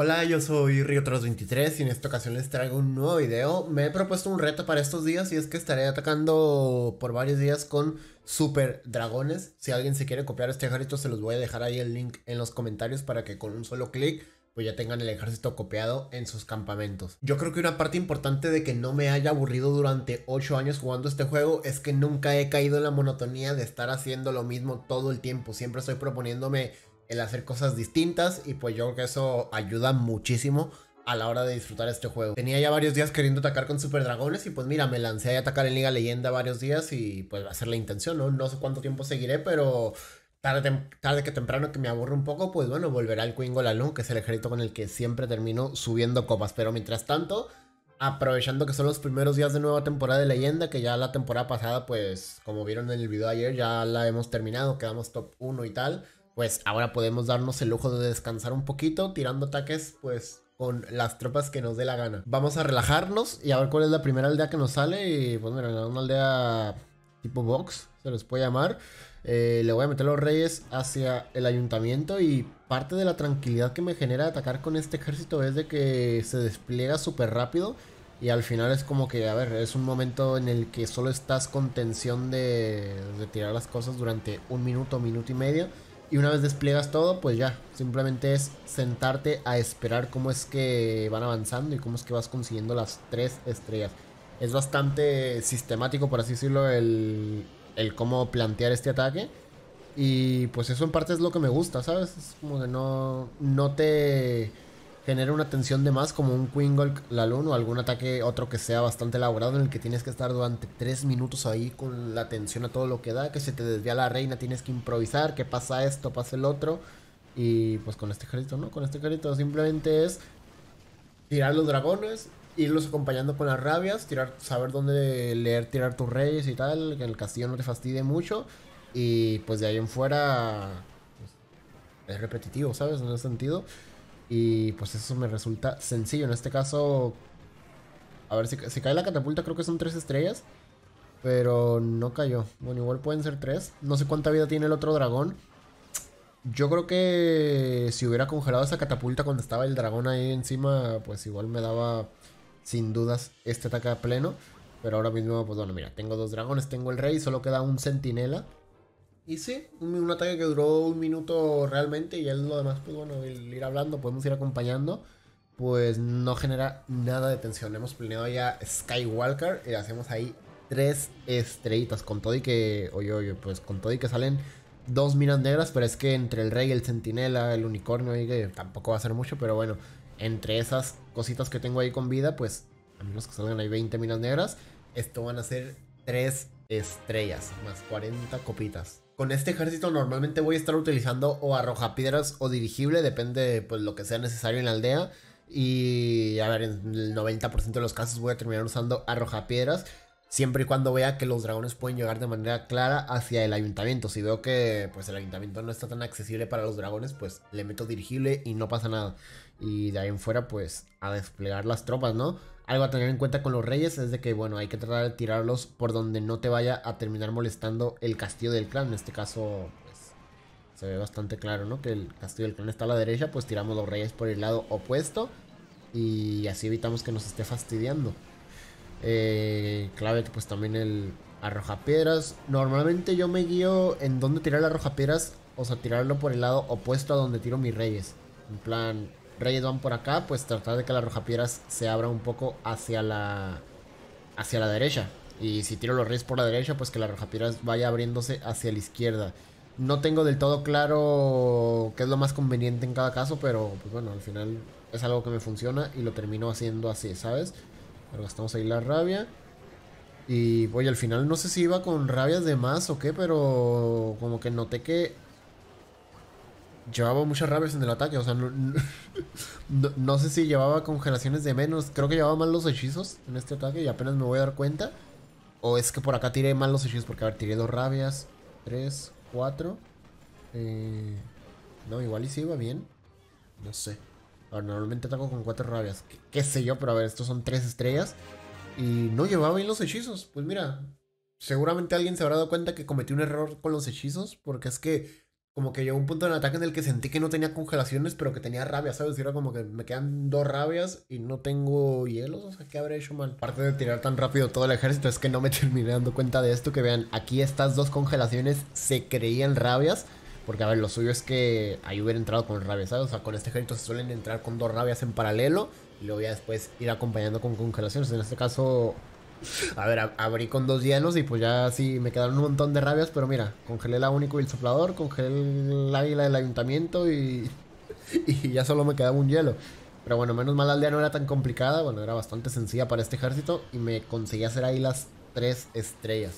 Hola, yo soy RioTros23 y en esta ocasión les traigo un nuevo video. Me he propuesto un reto para estos días y es que estaré atacando por varios días con super dragones. Si alguien se quiere copiar este ejército se los voy a dejar ahí el link en los comentarios para que con un solo clic pues ya tengan el ejército copiado en sus campamentos. Yo creo que una parte importante de que no me haya aburrido durante 8 años jugando este juego es que nunca he caído en la monotonía de estar haciendo lo mismo todo el tiempo. Siempre estoy proponiéndome el hacer cosas distintas y pues yo creo que eso ayuda muchísimo a la hora de disfrutar este juego. Tenía ya varios días queriendo atacar con Super Dragones y pues mira, me lancé a atacar en Liga Leyenda varios días y pues va a ser la intención, ¿no? No sé cuánto tiempo seguiré, pero tarde, tarde que temprano que me aburre un poco, pues bueno, volverá al Queen Golalun, que es el ejército con el que siempre termino subiendo copas, pero mientras tanto aprovechando que son los primeros días de nueva temporada de leyenda, que ya la temporada pasada, pues como vieron en el video ayer, ya la hemos terminado, quedamos top 1 y tal pues ahora podemos darnos el lujo de descansar un poquito tirando ataques, pues con las tropas que nos dé la gana. Vamos a relajarnos y a ver cuál es la primera aldea que nos sale. Y pues mira, una aldea tipo box, se les puede llamar. Eh, le voy a meter los reyes hacia el ayuntamiento y parte de la tranquilidad que me genera atacar con este ejército es de que se despliega súper rápido y al final es como que, a ver, es un momento en el que solo estás con tensión de, de tirar las cosas durante un minuto, minuto y medio y una vez despliegas todo, pues ya, simplemente es sentarte a esperar cómo es que van avanzando y cómo es que vas consiguiendo las tres estrellas. Es bastante sistemático, por así decirlo, el, el cómo plantear este ataque. Y pues eso en parte es lo que me gusta, ¿sabes? Es como que no, no te genera una tensión de más, como un la luna o algún ataque otro que sea bastante elaborado en el que tienes que estar durante tres minutos ahí con la atención a todo lo que da, que se te desvía la reina, tienes que improvisar, que pasa esto, pasa el otro. Y pues con este ejército, ¿no? Con este ejército simplemente es tirar los dragones, irlos acompañando con las rabias, tirar, saber dónde leer, tirar tus reyes y tal, que el castillo no te fastidie mucho. Y pues de ahí en fuera pues, es repetitivo, ¿sabes? En ese sentido. Y pues eso me resulta sencillo. En este caso, a ver, si, cae la catapulta creo que son tres estrellas. Pero no cayó. Bueno, igual pueden ser tres. No sé cuánta vida tiene el otro dragón. Yo creo que si hubiera congelado esa catapulta cuando estaba el dragón ahí encima, pues igual me daba sin dudas este ataque a pleno. Pero ahora mismo, pues bueno, mira, tengo dos dragones, tengo el rey, solo queda un centinela. Y sí, un, ataque que duró un minuto realmente y él lo demás, pues bueno, el ir hablando, podemos ir acompañando, pues no genera nada de tensión. Hemos planeado ya Skywalker y hacemos ahí tres estrellitas con todo y que, oye, oye, pues con todo y que salen dos minas negras, pero es que entre el rey, el centinela, el unicornio, y que tampoco va a ser mucho, pero bueno, entre esas cositas que tengo ahí con vida, pues a menos que salgan ahí 20 minas negras, esto van a ser tres estrellas, más 40 copitas con este ejército normalmente voy a estar utilizando o arrojapiedras o dirigible, depende pues lo que sea necesario en la aldea. Y a ver, en el 90% de los casos voy a terminar usando arrojapiedras. Siempre y cuando vea que los dragones pueden llegar de manera clara hacia el ayuntamiento. Si veo que pues el ayuntamiento no está tan accesible para los dragones, pues le meto dirigible y no pasa nada. Y de ahí en fuera, pues a desplegar las tropas, ¿no? Algo a tener en cuenta con los reyes es de que, bueno, hay que tratar de tirarlos por donde no te vaya a terminar molestando el castillo del clan. En este caso, pues se ve bastante claro, ¿no? Que el castillo del clan está a la derecha, pues tiramos los reyes por el lado opuesto. Y así evitamos que nos esté fastidiando. Eh, Clave, pues también el piedras Normalmente yo me guío en dónde tirar el piedras o sea, tirarlo por el lado opuesto a donde tiro mis reyes. En plan, reyes van por acá, pues tratar de que el piedras se abra un poco hacia la, hacia la derecha. Y si tiro los reyes por la derecha, pues que la el piedras vaya abriéndose hacia la izquierda. No tengo del todo claro qué es lo más conveniente en cada caso, pero pues bueno, al final es algo que me funciona y lo termino haciendo así, ¿sabes? Gastamos ahí la rabia. Y voy al final no sé si iba con rabias de más o qué, pero como que noté que llevaba muchas rabias en el ataque. O sea, no, sé si llevaba congelaciones de menos. Creo que llevaba mal los hechizos en este ataque y apenas me voy a dar cuenta. O es que por acá tiré mal los hechizos porque, a ver, tiré dos rabias, tres, cuatro. Eh, no, igual y si iba bien. No sé. Normalmente ataco con cuatro rabias. ¿Qué, sé yo, pero a ver, estos son tres estrellas. Y no llevaba bien los hechizos. Pues mira, seguramente alguien se habrá dado cuenta que cometí un error con los hechizos. Porque es que como que llegó un punto en ataque en el que sentí que no tenía congelaciones, pero que tenía rabias, ¿sabes? era como que me quedan dos rabias y no tengo hielos, o sea, ¿qué habré hecho mal? Aparte de tirar tan rápido todo el ejército, es que no me terminé dando cuenta de esto, que vean, aquí estas dos congelaciones se creían rabias, porque, a ver, lo suyo es que ahí hubiera entrado con rabia, ¿sabes? O sea, con este ejército se suelen entrar con dos rabias en paralelo y luego ya después ir acompañando con congelaciones. En este caso, a ver, abrí con dos hielos y pues ya sí, me quedaron un montón de rabias, pero mira, congelé la único y el soplador, congelé el águila del ayuntamiento y, y ya solo me quedaba un hielo. Pero bueno, menos mal la aldea no era tan complicada, bueno, era bastante sencilla para este ejército y me conseguí hacer ahí las tres estrellas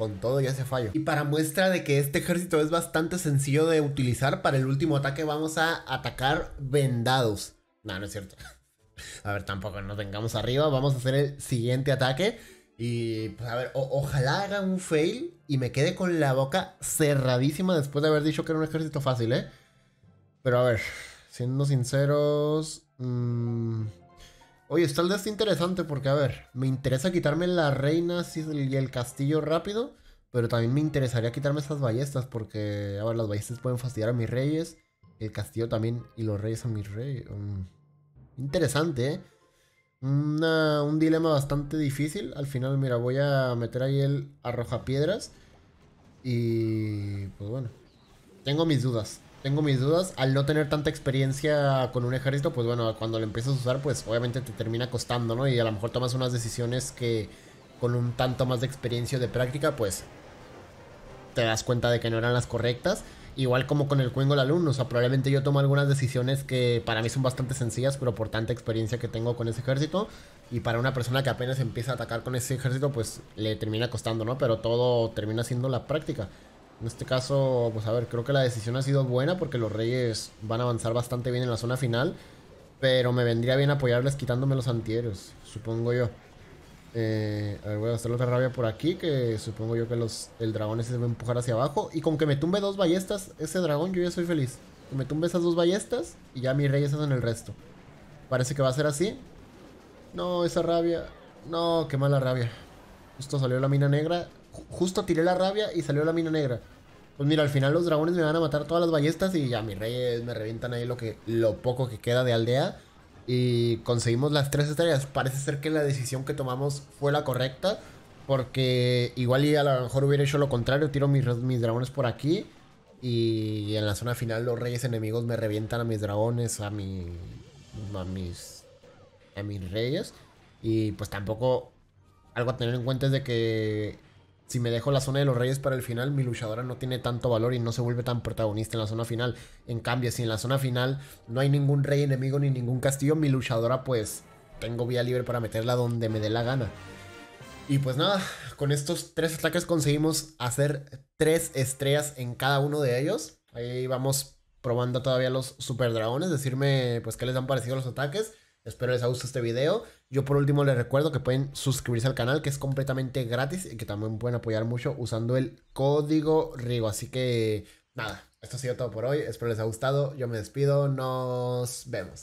con todo y ese fallo. Y para muestra de que este ejército es bastante sencillo de utilizar, para el último ataque vamos a atacar vendados. No, no es cierto. A ver, tampoco nos vengamos arriba. Vamos a hacer el siguiente ataque. Y pues a ver, ojalá haga un fail y me quede con la boca cerradísima después de haber dicho que era un ejército fácil, ¿eh? Pero a ver, siendo sinceros... Mmm... Oye, está el desinteresante interesante porque, a ver, me interesa quitarme la reina y el castillo rápido, pero también me interesaría quitarme esas ballestas porque, a ver, las ballestas pueden fastidiar a mis reyes, el castillo también y los reyes a mis reyes. Mm, interesante, ¿eh? un dilema bastante difícil. Al final, mira, voy a meter ahí el piedras Y pues bueno, tengo mis dudas tengo mis dudas. Al no tener tanta experiencia con un ejército, pues bueno, cuando lo empiezas a usar, pues obviamente te termina costando, ¿no? Y a lo mejor tomas unas decisiones que con un tanto más de experiencia de práctica, pues te das cuenta de que no eran las correctas. Igual como con el Cuengo Alumno, o sea, probablemente yo tomo algunas decisiones que para mí son bastante sencillas, pero por tanta experiencia que tengo con ese ejército, y para una persona que apenas empieza a atacar con ese ejército, pues le termina costando, ¿no? Pero todo termina siendo la práctica. En este caso, pues a ver, creo que la decisión ha sido buena porque los Reyes van a avanzar bastante bien en la zona final. Pero me vendría bien apoyarles quitándome los antieros supongo yo. Eh, a ver, voy a hacer otra rabia por aquí, que supongo yo que los, el dragón ese se va a empujar hacia abajo. Y con que me tumbe dos ballestas, ese dragón, yo ya soy feliz. Que me tumbe esas dos ballestas y ya mis reyes hacen el resto. Parece que va a ser así. No, esa rabia. No, qué mala rabia. Justo salió la mina negra justo tiré la rabia y salió la mina negra. Pues mira, al final los dragones me van a matar todas las ballestas y ya mis reyes me revientan ahí lo, que, lo poco que queda de aldea. Y conseguimos las tres estrellas. Parece ser que la decisión que tomamos fue la correcta. Porque igual y a lo mejor hubiera hecho lo contrario. Tiro mis, dragones por aquí. Y en la zona final los reyes enemigos me revientan a mis dragones, a, mi, a mis a mis reyes. Y pues tampoco algo a tener en cuenta es de que si me dejo la zona de los reyes para el final, mi luchadora no tiene tanto valor y no se vuelve tan protagonista en la zona final. En cambio, si en la zona final no hay ningún rey enemigo ni ningún castillo, mi luchadora pues tengo vía libre para meterla donde me dé la gana. Y pues nada, con estos tres ataques conseguimos hacer tres estrellas en cada uno de ellos. Ahí vamos probando todavía los super dragones, decirme pues qué les han parecido los ataques. Espero les haya gustado este video. Yo por último les recuerdo que pueden suscribirse al canal, que es completamente gratis y que también pueden apoyar mucho usando el código RIGO. Así que nada, esto ha sido todo por hoy. Espero les haya gustado. Yo me despido. Nos vemos.